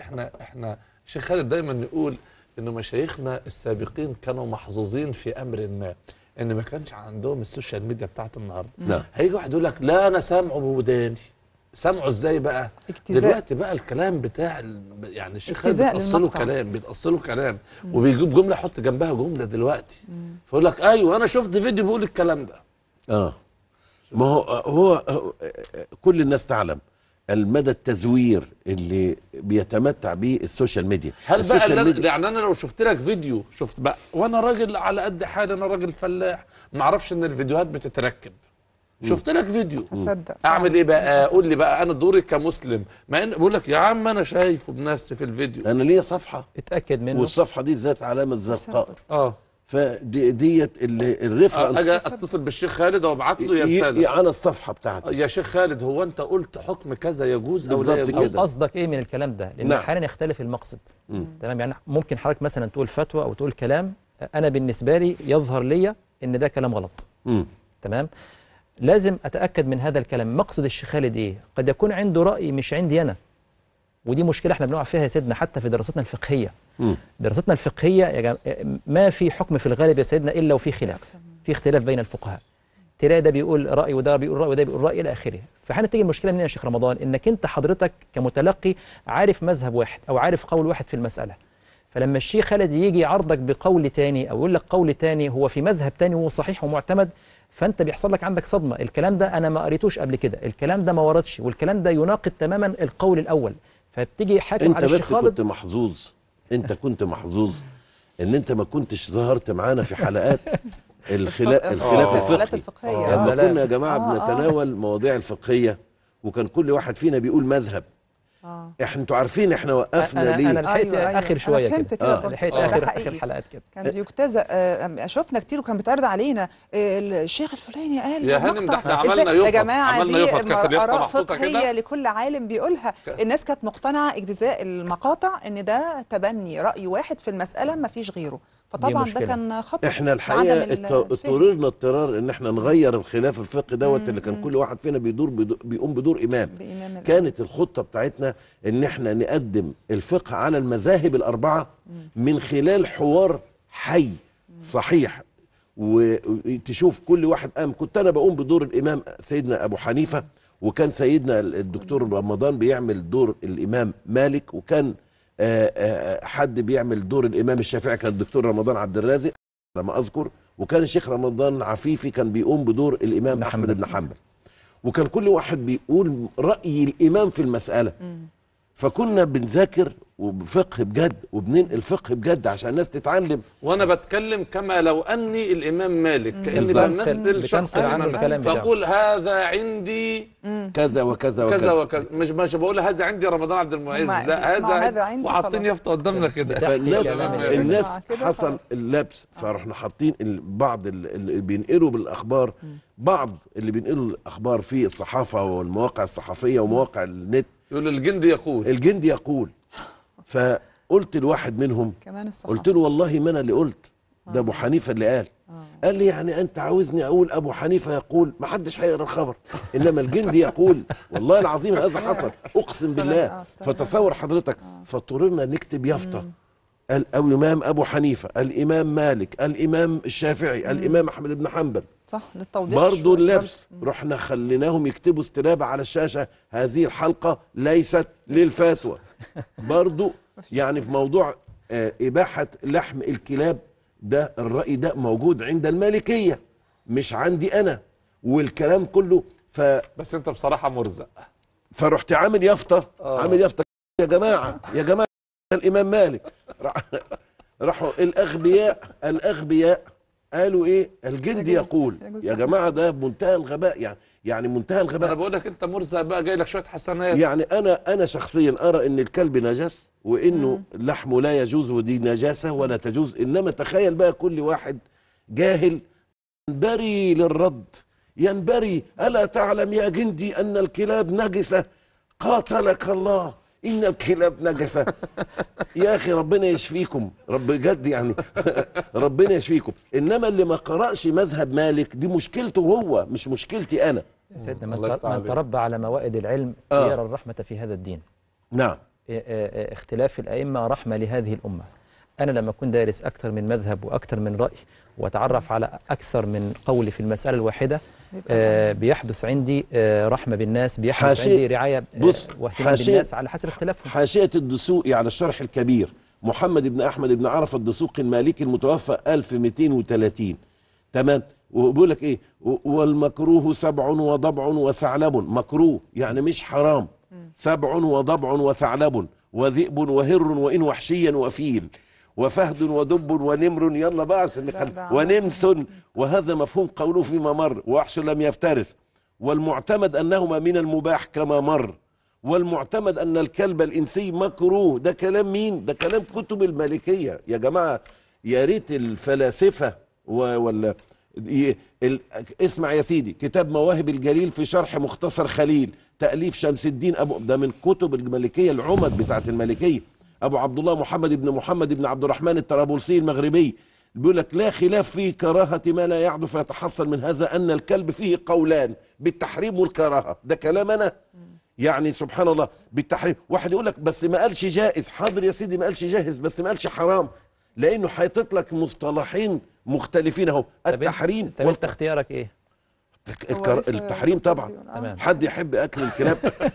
احنا احنا شيخ خالد دايما نقول انه مشايخنا السابقين كانوا محظوظين في امر ما ان ما كانش عندهم السوشيال ميديا بتاعت النهارده نعم, نعم. هيجي واحد يقول لك لا انا سامعه بوداني سامعه ازاي بقى اكتزاء. دلوقتي بقى الكلام بتاع يعني الشيخ خالد بيتقصله كلام بيتقصله كلام مم. وبيجيب جمله يحط جنبها جمله دلوقتي فيقول لك ايوه انا شفت فيديو بيقول الكلام ده اه ما هو هو كل الناس تعلم المدى التزوير اللي بيتمتع به السوشيال ميديا هل السوشيال بقى ميديا يعني انا لو شفت لك فيديو شفت بقى وانا راجل على قد حالي انا راجل فلاح ما اعرفش ان الفيديوهات بتتركب شفت لك فيديو اصدق اعمل ايه بقى قول لي بقى انا دوري كمسلم ما ان بقول لك يا عم انا شايفه بنفسي في الفيديو انا ليا صفحه اتاكد منه والصفحه دي ذات علامه زرقاء اه فدي اللي الرفقه اجي اتصل بالشيخ خالد وابعت له يا استاذ على الصفحه بتاعتي يا شيخ خالد هو انت قلت حكم كذا يجوز او لا يجوز قصدك ايه من الكلام ده لان نعم. احيانا يختلف المقصد مم. تمام يعني ممكن حضرتك مثلا تقول فتوى او تقول كلام انا بالنسبه لي يظهر لي ان ده كلام غلط مم. تمام لازم اتاكد من هذا الكلام مقصد الشيخ خالد ايه قد يكون عنده راي مش عندي انا ودي مشكله احنا بنقع فيها يا سيدنا حتى في دراستنا الفقهيه دراستنا الفقهيه يا جم... ما في حكم في الغالب يا سيدنا الا وفي خلاف في اختلاف بين الفقهاء تلاقي ده بيقول راي وده بيقول راي وده بيقول راي الى اخره فاحنا تيجي المشكله منين يا شيخ رمضان انك انت حضرتك كمتلقي عارف مذهب واحد او عارف قول واحد في المساله فلما الشيخ خالد يجي يعارضك بقول تاني او يقول لك قول تاني هو في مذهب تاني وهو صحيح ومعتمد فانت بيحصل لك عندك صدمه الكلام ده انا ما قريتوش قبل كده الكلام ده ما وردش والكلام ده يناقض تماما القول الاول فبتيجي حاكم على الشيخ خالد انت كنت محظوظ انت كنت محظوظ ان انت ما كنتش ظهرت معانا في حلقات الخلاف الخلاف آه، الفقهي الفقهيه لما آه. كنا يا جماعه آه، بنتناول مواضيع الفقهيه وكان كل واحد فينا بيقول مذهب آه. احنا انتوا عارفين احنا وقفنا أنا ليه انا لحقت أيوة, أيوة. اخر شويه كده آه. لحقت آه. اخر اخر حلقات كده كان بيجتزأ آه، شفنا كتير وكان بيتعرض علينا الشيخ الفلاني قال يا هانم ده احنا عملنا يا جماعه عملنا دي اراء فقهيه لكل عالم بيقولها الناس كانت مقتنعه اجتزاء المقاطع ان ده تبني راي واحد في المساله ما فيش غيره فطبعا ده كان خطأ احنا الحقيقه اضطررنا اضطرار ان احنا نغير الخلاف الفقهي دوت اللي كان كل واحد فينا بيدور بيقوم بدور امام كانت الخطه بتاعتنا ان احنا نقدم الفقه على المذاهب الاربعه من خلال حوار حي صحيح وتشوف كل واحد قام كنت انا بقوم بدور الامام سيدنا ابو حنيفه وكان سيدنا الدكتور رمضان بيعمل دور الامام مالك وكان آه، آه، حد بيعمل دور الامام الشافعي كان الدكتور رمضان عبد الرازق لما اذكر وكان الشيخ رمضان عفيفي كان بيقوم بدور الامام احمد بن حنبل وكان كل واحد بيقول راي الامام في المساله فكنا بنذاكر وبفقه بجد وبننقل فقه بجد عشان الناس تتعلم وانا بتكلم كما لو اني الامام مالك كاني بمثل شخص فاقول هذا عندي كذا وكذا وكذا كذا وكذا مش مش بقول هذا عندي رمضان عبد المعز لا هذا, وحاطين يافطه قدامنا كده فالناس يعني. الناس حصل اللبس فرحنا حاطين بعض اللي بينقلوا بالاخبار بعض اللي بينقلوا الاخبار في الصحافه والمواقع الصحفيه ومواقع النت يقول الجندي يقول الجندي يقول فقلت لواحد منهم كمان قلت له والله ما انا اللي قلت ده ابو آه. حنيفه اللي قال آه. قال لي يعني انت عاوزني اقول ابو حنيفه يقول ما حدش هيقرا الخبر انما الجندي يقول والله العظيم هذا حصل اقسم بالله آه، فتصور حضرتك فاضطررنا نكتب يافطه الامام ابو حنيفه الامام مالك الامام الشافعي الامام احمد بن حنبل صح للتوضيح برضه اللبس رحنا خليناهم يكتبوا استنابه على الشاشه هذه الحلقه ليست للفتوى برضه يعني في موضوع آه، اباحه لحم الكلاب ده الراي ده موجود عند المالكيه مش عندي انا والكلام كله ف بس انت بصراحه مرزق فرحت عامل يافطه آه. عامل يافطه يا جماعه يا جماعه الامام مالك راحوا الاغبياء الاغبياء قالوا ايه الجندي يقول يا جماعه ده منتهى الغباء يعني يعني منتهى الغباء انا بقول لك انت مرزق بقى جاي لك شويه حسنات يعني انا انا شخصيا ارى ان الكلب نجس وانه لحمه لا يجوز ودي نجاسه ولا تجوز انما تخيل بقى كل واحد جاهل ينبري للرد ينبري الا تعلم يا جندي ان الكلاب نجسه قاتلك الله ان الكلاب نجسه يا اخي ربنا يشفيكم رب بجد يعني ربنا يشفيكم انما اللي ما قراش مذهب مالك دي مشكلته هو مش مشكلتي انا سيدنا من تربى على موائد العلم آه. يرى الرحمه في هذا الدين نعم اختلاف الائمه رحمه لهذه الامه أنا لما أكون دارس أكثر من مذهب وأكثر من رأي وأتعرف على أكثر من قول في المسألة الواحدة آه بيحدث عندي آه رحمة بالناس بيحدث عندي رعاية آه، بص واهتمام بالناس على حسب اختلافهم حاشية الدسوقي يعني على الشرح الكبير محمد بن أحمد بن عرفة الدسوقي المالكي المتوفى 1230 تمام وبيقول لك إيه والمكروه سبع وضبع وثعلب مكروه يعني مش حرام سبع وضبع وثعلب وذئب وهر وإن وحشيا وفيل وفهد ودب ونمر يلا بقى عشان ونمس وهذا مفهوم قوله فيما مر وحش لم يفترس والمعتمد أنهما من المباح كما مر والمعتمد أن الكلب الإنسي مكروه ده كلام مين؟ ده كلام كتب المالكية يا جماعة يا ريت الفلاسفة ولا اسمع يا سيدي كتاب مواهب الجليل في شرح مختصر خليل تأليف شمس الدين أبو ده من كتب الملكية العمد بتاعت الملكية ابو عبد الله محمد بن محمد بن عبد الرحمن الطرابلسي المغربي بيقول لك لا خلاف في كراهة ما لا يعدو فيتحصل من هذا أن الكلب فيه قولان بالتحريم والكراهة ده كلام أنا يعني سبحان الله بالتحريم واحد يقول لك بس ما قالش جائز حاضر يا سيدي ما قالش جاهز بس ما قالش حرام لأنه حيطط لك مصطلحين مختلفين أهو التحريم طب انت اختيارك إيه؟ التحريم طبعا آه. حد يحب أكل الكلاب